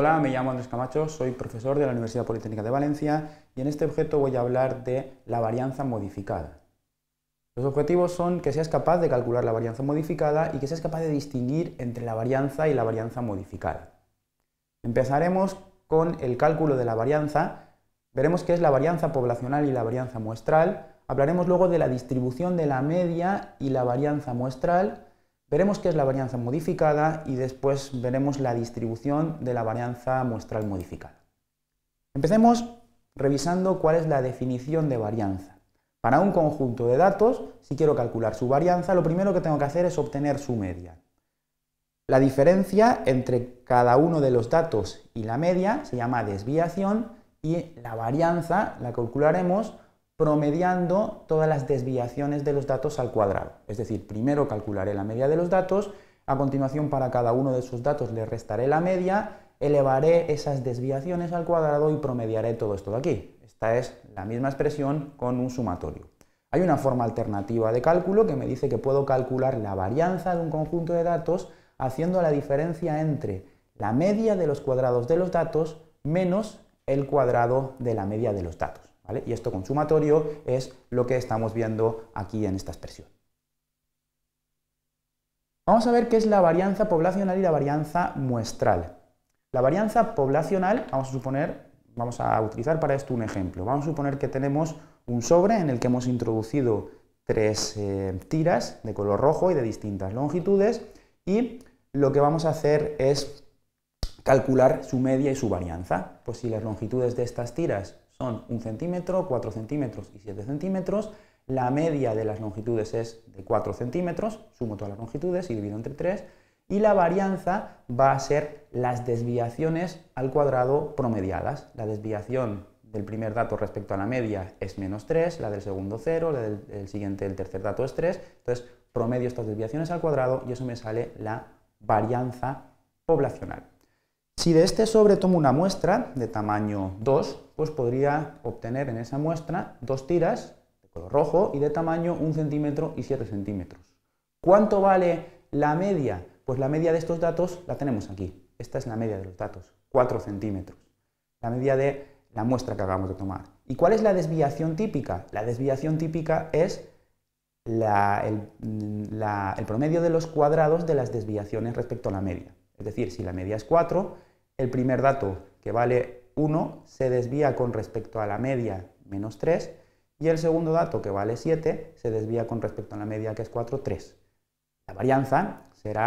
Hola, me llamo Andrés Camacho, soy profesor de la Universidad Politécnica de Valencia y en este objeto voy a hablar de la varianza modificada. Los objetivos son que seas capaz de calcular la varianza modificada y que seas capaz de distinguir entre la varianza y la varianza modificada. Empezaremos con el cálculo de la varianza, veremos qué es la varianza poblacional y la varianza muestral, hablaremos luego de la distribución de la media y la varianza muestral, Veremos qué es la varianza modificada y después veremos la distribución de la varianza muestral modificada. Empecemos revisando cuál es la definición de varianza. Para un conjunto de datos, si quiero calcular su varianza, lo primero que tengo que hacer es obtener su media. La diferencia entre cada uno de los datos y la media se llama desviación y la varianza la calcularemos promediando todas las desviaciones de los datos al cuadrado. Es decir, primero calcularé la media de los datos, a continuación para cada uno de esos datos le restaré la media, elevaré esas desviaciones al cuadrado y promediaré todo esto de aquí. Esta es la misma expresión con un sumatorio. Hay una forma alternativa de cálculo que me dice que puedo calcular la varianza de un conjunto de datos haciendo la diferencia entre la media de los cuadrados de los datos menos el cuadrado de la media de los datos. Y esto consumatorio es lo que estamos viendo aquí en esta expresión. Vamos a ver qué es la varianza poblacional y la varianza muestral. La varianza poblacional, vamos a suponer, vamos a utilizar para esto un ejemplo. Vamos a suponer que tenemos un sobre en el que hemos introducido tres eh, tiras de color rojo y de distintas longitudes y lo que vamos a hacer es calcular su media y su varianza. Pues si las longitudes de estas tiras son 1 centímetro, 4 centímetros y 7 centímetros. La media de las longitudes es de 4 centímetros, sumo todas las longitudes y divido entre 3. Y la varianza va a ser las desviaciones al cuadrado promediadas. La desviación del primer dato respecto a la media es menos 3, la del segundo 0, la del, del siguiente, el tercer dato es 3. Entonces, promedio estas desviaciones al cuadrado y eso me sale la varianza poblacional. Si de este sobre tomo una muestra de tamaño 2, pues podría obtener en esa muestra dos tiras de color rojo y de tamaño 1 centímetro y 7 centímetros. ¿Cuánto vale la media? Pues la media de estos datos la tenemos aquí. Esta es la media de los datos, 4 centímetros. La media de la muestra que acabamos de tomar. ¿Y cuál es la desviación típica? La desviación típica es el promedio de los cuadrados de las desviaciones respecto a la media. Es decir, si la media es 4, el primer dato, que vale 1, se desvía con respecto a la media, menos 3, y el segundo dato, que vale 7, se desvía con respecto a la media, que es 4, 3. La varianza será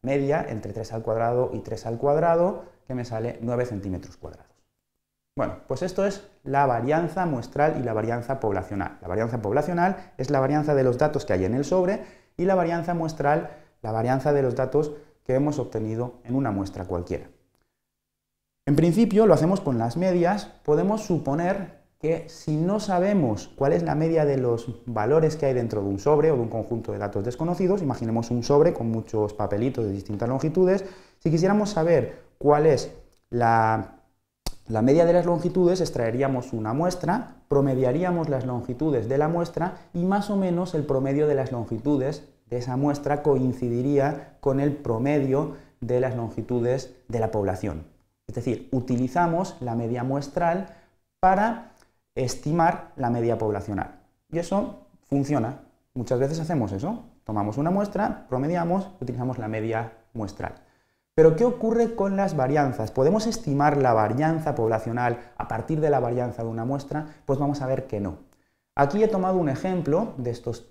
la media entre 3 al cuadrado y 3 al cuadrado, que me sale 9 centímetros cuadrados. Bueno, pues esto es la varianza muestral y la varianza poblacional. La varianza poblacional es la varianza de los datos que hay en el sobre y la varianza muestral, la varianza de los datos que hemos obtenido en una muestra cualquiera. En principio lo hacemos con las medias. Podemos suponer que si no sabemos cuál es la media de los valores que hay dentro de un sobre o de un conjunto de datos desconocidos, imaginemos un sobre con muchos papelitos de distintas longitudes, si quisiéramos saber cuál es la, media de las longitudes, extraeríamos una muestra, promediaríamos las longitudes de la muestra y más o menos el promedio de las longitudes de esa muestra coincidiría con el promedio de las longitudes de la población. Es decir, utilizamos la media muestral para estimar la media poblacional. Y eso funciona. Muchas veces hacemos eso. Tomamos una muestra, promediamos, utilizamos la media muestral. Pero ¿qué ocurre con las varianzas? ¿Podemos estimar la varianza poblacional a partir de la varianza de una muestra? Pues vamos a ver que no. Aquí he tomado un ejemplo de estos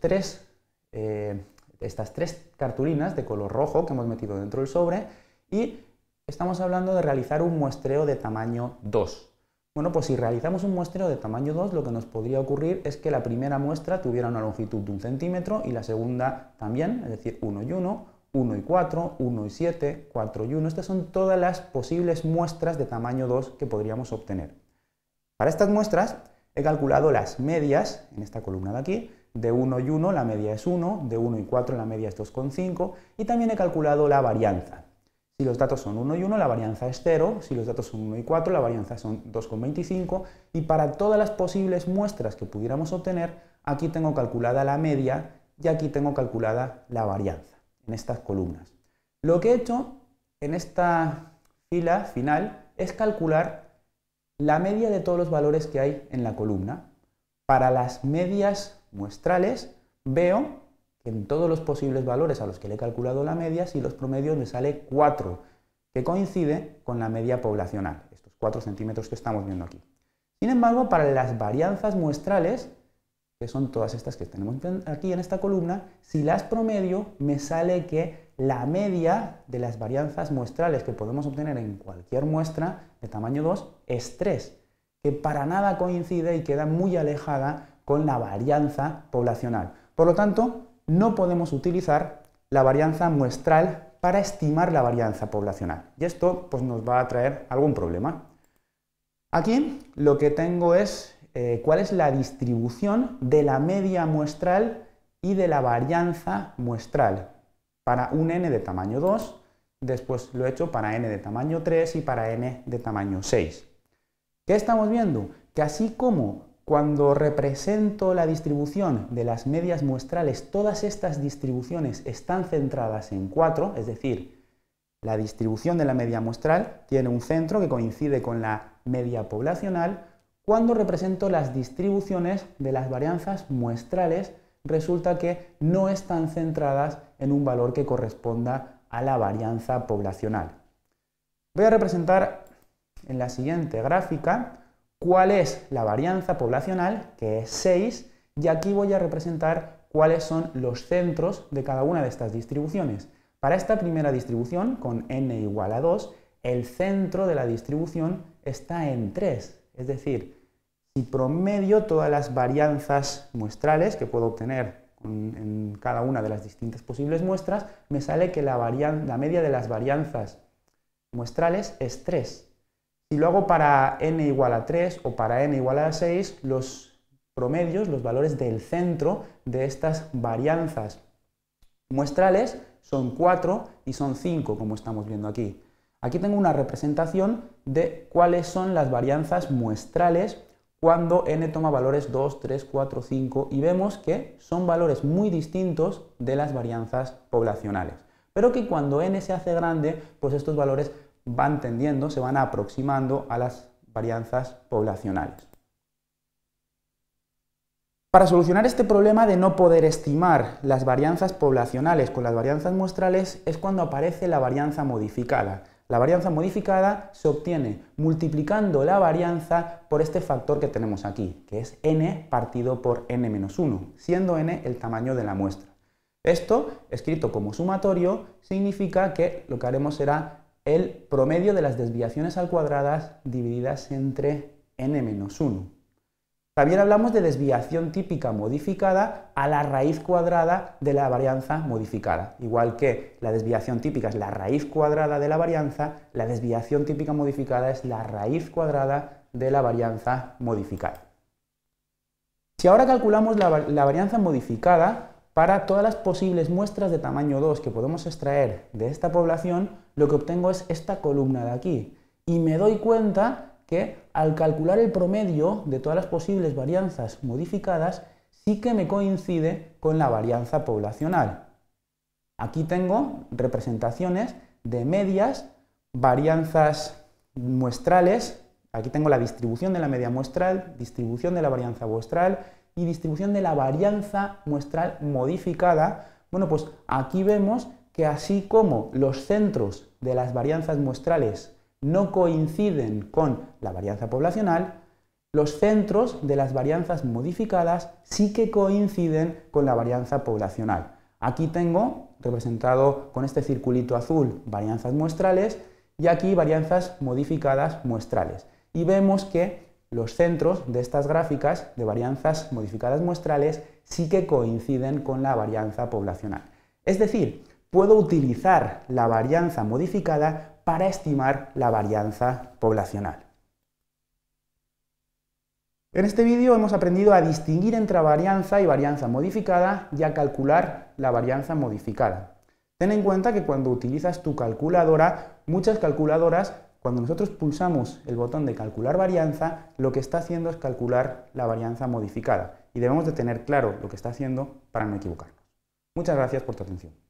eh, estas tres cartulinas de color rojo que hemos metido dentro del sobre y estamos hablando de realizar un muestreo de tamaño 2. Bueno, pues si realizamos un muestreo de tamaño 2, lo que nos podría ocurrir es que la primera muestra tuviera una longitud de un centímetro y la segunda también, es decir, 1 y 1, 1 y 4, 1 y 7, 4 y 1. Estas son todas las posibles muestras de tamaño 2 que podríamos obtener. Para estas muestras he calculado las medias, en esta columna de aquí, de 1 y 1 la media es 1, de 1 y 4 la media es 2,5 y también he calculado la varianza. Si los datos son 1 y 1, la varianza es 0. Si los datos son 1 y 4, la varianza son 2,25. Y para todas las posibles muestras que pudiéramos obtener, aquí tengo calculada la media y aquí tengo calculada la varianza, en estas columnas. Lo que he hecho en esta fila final es calcular la media de todos los valores que hay en la columna. Para las medias muestrales veo en todos los posibles valores a los que le he calculado la media, si los promedios me sale 4, que coincide con la media poblacional, estos 4 centímetros que estamos viendo aquí. Sin embargo, para las varianzas muestrales, que son todas estas que tenemos aquí en esta columna, si las promedio, me sale que la media de las varianzas muestrales que podemos obtener en cualquier muestra de tamaño 2 es 3, que para nada coincide y queda muy alejada con la varianza poblacional. Por lo tanto, no podemos utilizar la varianza muestral para estimar la varianza poblacional. Y esto pues, nos va a traer algún problema. Aquí lo que tengo es eh, cuál es la distribución de la media muestral y de la varianza muestral para un n de tamaño 2, después lo he hecho para n de tamaño 3 y para n de tamaño 6. ¿Qué estamos viendo? Que así como cuando represento la distribución de las medias muestrales, todas estas distribuciones están centradas en 4, es decir, la distribución de la media muestral tiene un centro que coincide con la media poblacional. Cuando represento las distribuciones de las varianzas muestrales, resulta que no están centradas en un valor que corresponda a la varianza poblacional. Voy a representar en la siguiente gráfica cuál es la varianza poblacional, que es 6, y aquí voy a representar cuáles son los centros de cada una de estas distribuciones. Para esta primera distribución, con n igual a 2, el centro de la distribución está en 3, es decir, si promedio todas las varianzas muestrales que puedo obtener en cada una de las distintas posibles muestras, me sale que la, media de las varianzas muestrales es 3. Si lo hago para n igual a 3 o para n igual a 6, los promedios, los valores del centro de estas varianzas muestrales son 4 y son 5, como estamos viendo aquí. Aquí tengo una representación de cuáles son las varianzas muestrales cuando n toma valores 2, 3, 4, 5 y vemos que son valores muy distintos de las varianzas poblacionales. Pero que cuando n se hace grande, pues estos valores van tendiendo, se van aproximando a las varianzas poblacionales. Para solucionar este problema de no poder estimar las varianzas poblacionales con las varianzas muestrales es cuando aparece la varianza modificada. La varianza modificada se obtiene multiplicando la varianza por este factor que tenemos aquí, que es n partido por n-1, siendo n el tamaño de la muestra. Esto, escrito como sumatorio, significa que lo que haremos será el promedio de las desviaciones al cuadradas divididas entre n-1. También hablamos de desviación típica modificada a la raíz cuadrada de la varianza modificada. Igual que la desviación típica es la raíz cuadrada de la varianza, la desviación típica modificada es la raíz cuadrada de la varianza modificada. Si ahora calculamos la varianza modificada, para todas las posibles muestras de tamaño 2 que podemos extraer de esta población, lo que obtengo es esta columna de aquí. Y me doy cuenta que al calcular el promedio de todas las posibles varianzas modificadas, sí que me coincide con la varianza poblacional. Aquí tengo representaciones de medias, varianzas muestrales, aquí tengo la distribución de la media muestral, distribución de la varianza muestral, y distribución de la varianza muestral modificada. Bueno, pues aquí vemos que así como los centros de las varianzas muestrales no coinciden con la varianza poblacional, los centros de las varianzas modificadas sí que coinciden con la varianza poblacional. Aquí tengo representado con este circulito azul varianzas muestrales y aquí varianzas modificadas muestrales. Y vemos que los centros de estas gráficas de varianzas modificadas muestrales sí que coinciden con la varianza poblacional. Es decir, puedo utilizar la varianza modificada para estimar la varianza poblacional. En este vídeo hemos aprendido a distinguir entre varianza y varianza modificada y a calcular la varianza modificada. Ten en cuenta que cuando utilizas tu calculadora, muchas calculadoras cuando nosotros pulsamos el botón de calcular varianza, lo que está haciendo es calcular la varianza modificada y debemos de tener claro lo que está haciendo para no equivocarnos. Muchas gracias por tu atención.